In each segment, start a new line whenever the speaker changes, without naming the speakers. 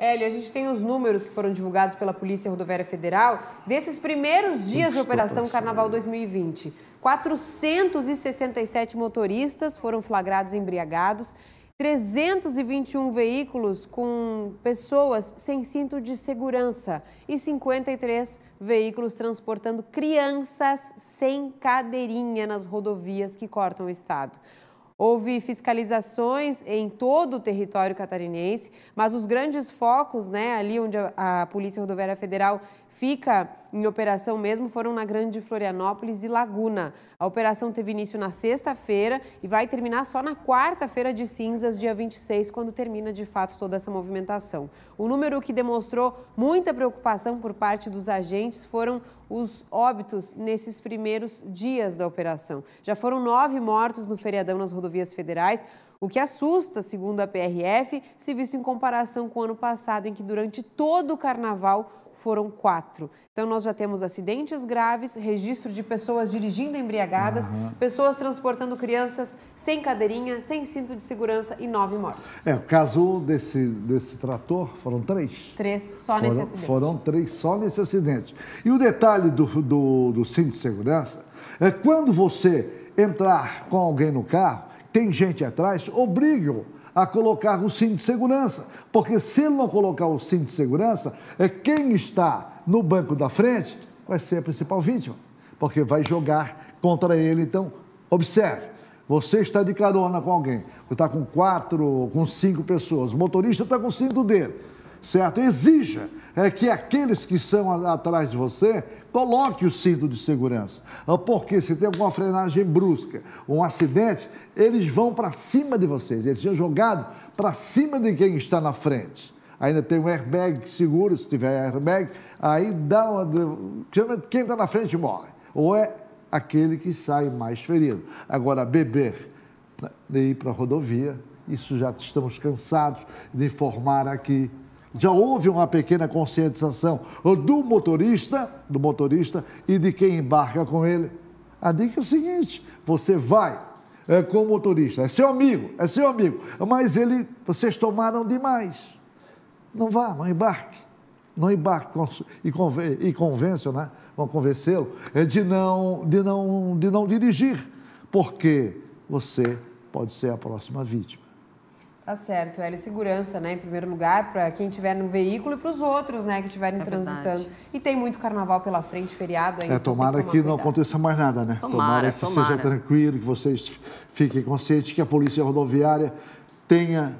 Hélio, a gente tem os números que foram divulgados pela Polícia Rodoviária Federal desses primeiros dias de Operação Carnaval 2020. 467 motoristas foram flagrados embriagados, 321 veículos com pessoas sem cinto de segurança e 53 veículos transportando crianças sem cadeirinha nas rodovias que cortam o estado. Houve fiscalizações em todo o território catarinense, mas os grandes focos, né, ali onde a, a Polícia Rodoviária Federal fica em operação mesmo foram na Grande Florianópolis e Laguna. A operação teve início na sexta-feira e vai terminar só na quarta-feira de cinzas, dia 26, quando termina de fato toda essa movimentação. O número que demonstrou muita preocupação por parte dos agentes foram os óbitos nesses primeiros dias da operação. Já foram nove mortos no feriadão nas rodovias federais. O que assusta, segundo a PRF, se visto em comparação com o ano passado, em que durante todo o carnaval foram quatro. Então, nós já temos acidentes graves, registro de pessoas dirigindo embriagadas, uhum. pessoas transportando crianças sem cadeirinha, sem cinto de segurança e nove mortes.
É, o caso desse, desse trator foram três.
Três só foram, nesse acidente.
Foram três só nesse acidente. E o detalhe do, do, do cinto de segurança é quando você entrar com alguém no carro, tem gente atrás, obrigue-o a colocar o cinto de segurança, porque se ele não colocar o cinto de segurança, é quem está no banco da frente vai ser a principal vítima, porque vai jogar contra ele. Então, observe. Você está de carona com alguém, está com quatro, com cinco pessoas, o motorista está com o cinto dele certo? Exija é, que aqueles que estão atrás de você coloque o cinto de segurança, ah, porque se tem alguma frenagem brusca, um acidente, eles vão para cima de vocês. Eles tinham jogado para cima de quem está na frente. Ainda tem um airbag seguro, se tiver airbag, aí dá uma. Quem está na frente morre. Ou é aquele que sai mais ferido. Agora, beber né, de ir para a rodovia, isso já estamos cansados de informar aqui já houve uma pequena conscientização do motorista, do motorista e de quem embarca com ele. A dica é o seguinte: você vai é, com o motorista, é seu amigo, é seu amigo, mas ele, vocês tomaram demais. Não vá, não embarque, não embarque e, conven, e né? Vão convencê-lo é, de não, de não, de não dirigir, porque você pode ser a próxima vítima.
Tá certo, Hélio, segurança, né, em primeiro lugar, para quem estiver no veículo e para os outros, né, que estiverem é transitando. Verdade. E tem muito carnaval pela frente, feriado ainda. É, tomara que, que não
aconteça mais nada, né? Tomara, tomara que tomara. seja tranquilo, que vocês fiquem conscientes que a Polícia Rodoviária tenha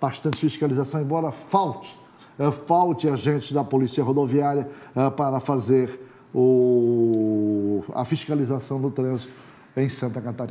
bastante fiscalização, embora falte, eh, falte agentes da Polícia Rodoviária eh, para fazer o, a fiscalização do trânsito em Santa Catarina.